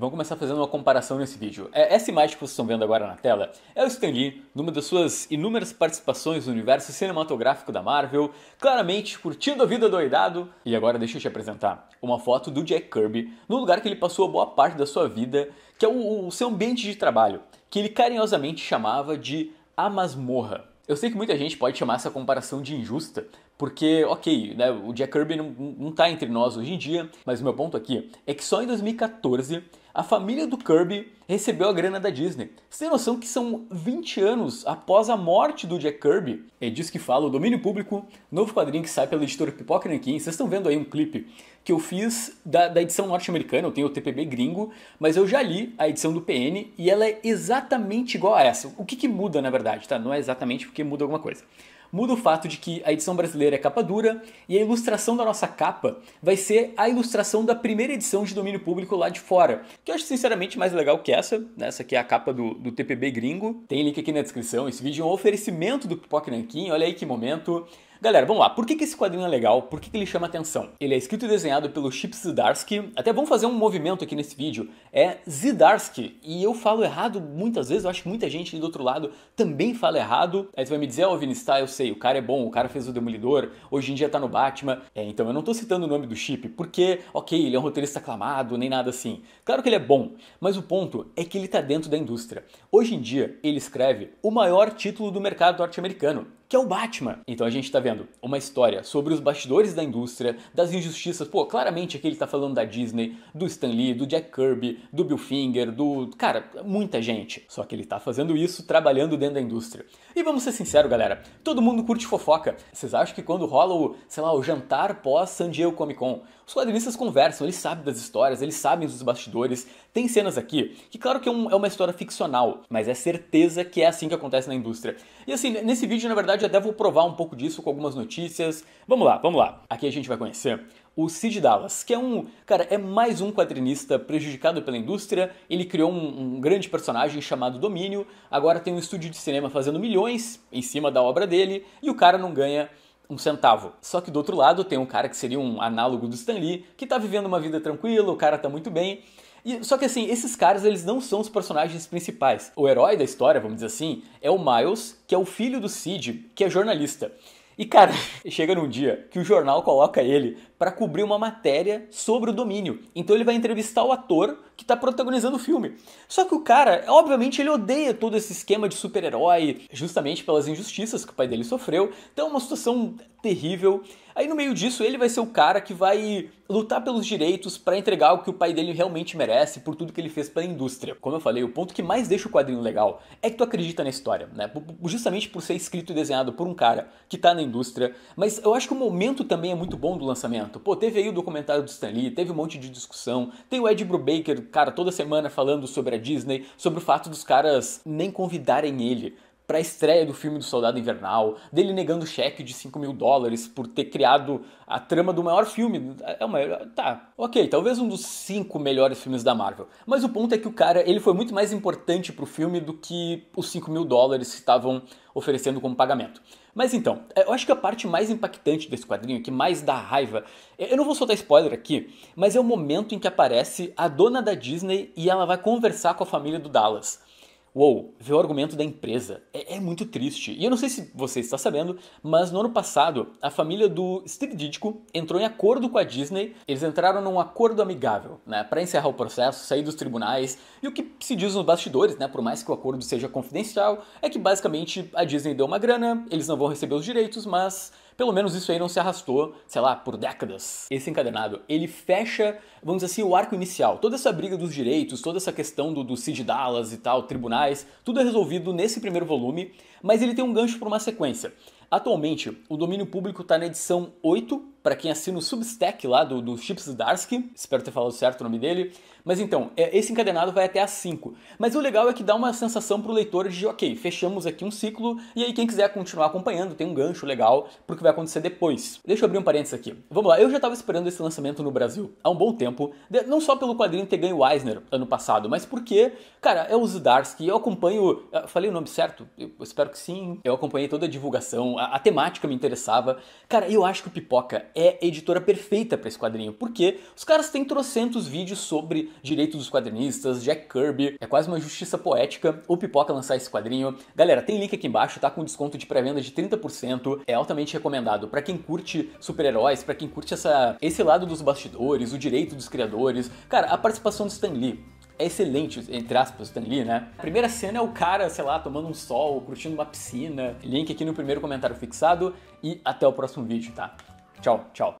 Vamos começar fazendo uma comparação nesse vídeo. É, essa imagem que vocês estão vendo agora na tela é o Stan Lee numa das suas inúmeras participações no universo cinematográfico da Marvel, claramente curtindo a vida doidado. E agora deixa eu te apresentar uma foto do Jack Kirby no lugar que ele passou boa parte da sua vida, que é o, o seu ambiente de trabalho, que ele carinhosamente chamava de a masmorra. Eu sei que muita gente pode chamar essa comparação de injusta, porque, ok, né, o Jack Kirby não, não tá entre nós hoje em dia, mas o meu ponto aqui é que só em 2014 a família do Kirby recebeu a grana da Disney. Você tem noção que são 20 anos após a morte do Jack Kirby? É disso que fala o domínio público, novo quadrinho que sai pela editora Pipoca Nankin. Vocês estão vendo aí um clipe que eu fiz da, da edição norte-americana, eu tenho o TPB gringo, mas eu já li a edição do PN e ela é exatamente igual a essa. O que, que muda, na verdade, tá? Não é exatamente porque muda alguma coisa muda o fato de que a edição brasileira é capa dura e a ilustração da nossa capa vai ser a ilustração da primeira edição de domínio público lá de fora. Que eu acho sinceramente mais legal que essa, né? Essa aqui é a capa do, do TPB gringo. Tem link aqui na descrição. Esse vídeo é um oferecimento do Pipoca Nanquim, olha aí que momento. Galera, vamos lá. Por que, que esse quadrinho é legal? Por que, que ele chama atenção? Ele é escrito e desenhado pelo Chip Zdarsky. Até vamos fazer um movimento aqui nesse vídeo. É Zdarsky. E eu falo errado muitas vezes. Eu acho que muita gente do outro lado também fala errado. Aí você vai me dizer, ó, oh, Vinícius, tá, eu sei, o cara é bom, o cara fez o Demolidor, hoje em dia tá no Batman. É, então eu não tô citando o nome do Chip porque, ok, ele é um roteirista aclamado, nem nada assim. Claro que ele é bom, mas o ponto é que ele tá dentro da indústria. Hoje em dia, ele escreve o maior título do mercado norte-americano, que é o Batman. Então a gente está vendo uma história sobre os bastidores da indústria, das injustiças. Pô, claramente aqui ele está falando da Disney, do Stan Lee, do Jack Kirby, do Bill Finger, do. Cara, muita gente. Só que ele está fazendo isso trabalhando dentro da indústria. E vamos ser sinceros, galera, todo mundo curte fofoca. Vocês acham que quando rola o, sei lá, o jantar pós San Diego Comic Con, os quadrinistas conversam, eles sabem das histórias, eles sabem dos bastidores. Tem cenas aqui que, claro que é, um, é uma história ficcional, mas é certeza que é assim que acontece na indústria. E assim, nesse vídeo, na verdade, eu até vou provar um pouco disso com algumas notícias. Vamos lá, vamos lá. Aqui a gente vai conhecer o Sid Dallas, que é um, cara, é mais um quadrinista prejudicado pela indústria. Ele criou um, um, grande personagem chamado Domínio, agora tem um estúdio de cinema fazendo milhões em cima da obra dele e o cara não ganha um centavo. Só que do outro lado tem um cara que seria um análogo do Stan Lee, que tá vivendo uma vida tranquila, o cara tá muito bem. E, só que assim, esses caras eles não são os personagens principais. O herói da história, vamos dizer assim, é o Miles, que é o filho do Sid, que é jornalista. E cara, chega num dia que o jornal coloca ele para cobrir uma matéria sobre o domínio. Então ele vai entrevistar o ator que está protagonizando o filme. Só que o cara, obviamente, ele odeia todo esse esquema de super-herói, justamente pelas injustiças que o pai dele sofreu. Então é uma situação terrível. Aí no meio disso, ele vai ser o cara que vai lutar pelos direitos para entregar o que o pai dele realmente merece por tudo que ele fez para a indústria. Como eu falei, o ponto que mais deixa o quadrinho legal é que tu acredita na história, né? Justamente por ser escrito e desenhado por um cara que está na indústria. Mas eu acho que o momento também é muito bom do lançamento momento. Pô, teve aí o documentário do Stan Lee, teve um monte de discussão, tem o Ed Brubaker, cara, toda semana falando sobre a Disney, sobre o fato dos caras nem convidarem ele para a estreia do filme do Soldado Invernal, dele negando cheque de 5 mil dólares por ter criado a trama do maior filme. É o maior. Tá, ok, talvez um dos cinco melhores filmes da Marvel. Mas o ponto é que o cara ele foi muito mais importante pro filme do que os 5 mil dólares que estavam oferecendo como pagamento. Mas então, é, eu acho que a parte mais impactante desse quadrinho, que mais dá raiva, é, eu não vou soltar spoiler aqui, mas é o momento em que aparece a dona da Disney e ela vai conversar com a família do Dallas. Uou, ver o argumento da empresa é, é, muito triste. E eu não sei se você está sabendo, mas no ano passado, a família do Steve Ditko entrou em acordo com a Disney. Eles entraram num acordo amigável, né, para encerrar o processo, sair dos tribunais. E o que se diz nos bastidores, né, por mais que o acordo seja confidencial, é que basicamente a Disney deu uma grana, eles não vão receber os direitos, mas pelo menos isso aí não se arrastou, sei lá, por décadas. Esse encadernado, ele fecha, vamos dizer assim, o arco inicial. Toda essa briga dos direitos, toda essa questão do, do Cid Dallas e tal, tribunais, tudo é resolvido nesse primeiro volume, mas ele tem um gancho para uma sequência. Atualmente, o domínio público está na edição 8, para quem assina o Substack lá do, do Chips Darsky, espero ter falado certo o nome dele. Mas então, é, esse encadenado vai até a 5. Mas o legal é que dá uma sensação para o leitor de, ok, fechamos aqui um ciclo, e aí quem quiser continuar acompanhando tem um gancho legal para o que vai acontecer depois. Deixa eu abrir um parênteses aqui. Vamos lá, eu já estava esperando esse lançamento no Brasil há um bom tempo, não só pelo quadrinho ter ganho Eisner ano passado, mas porque, cara, é o Zdarsky, eu acompanho, ah, falei o nome certo? Eu espero que sim. Eu acompanhei toda a divulgação, a, a temática me interessava. Cara, eu acho que o Pipoca é a editora perfeita para esse quadrinho, porque os caras têm trocentos vídeos sobre Direito dos Quadrinistas, Jack Kirby. É quase uma justiça poética o Pipoca lançar esse quadrinho. Galera, tem link aqui embaixo, tá com desconto de pré-venda de 30%. É altamente recomendado para quem curte super-heróis, para quem curte essa, esse lado dos bastidores, o direito dos criadores. Cara, a participação do Stan Lee é excelente, entre aspas, Stan Lee, né? A primeira cena é o cara, sei lá, tomando um sol, curtindo uma piscina. Link aqui no primeiro comentário fixado e até o próximo vídeo, tá? Tchau, tchau.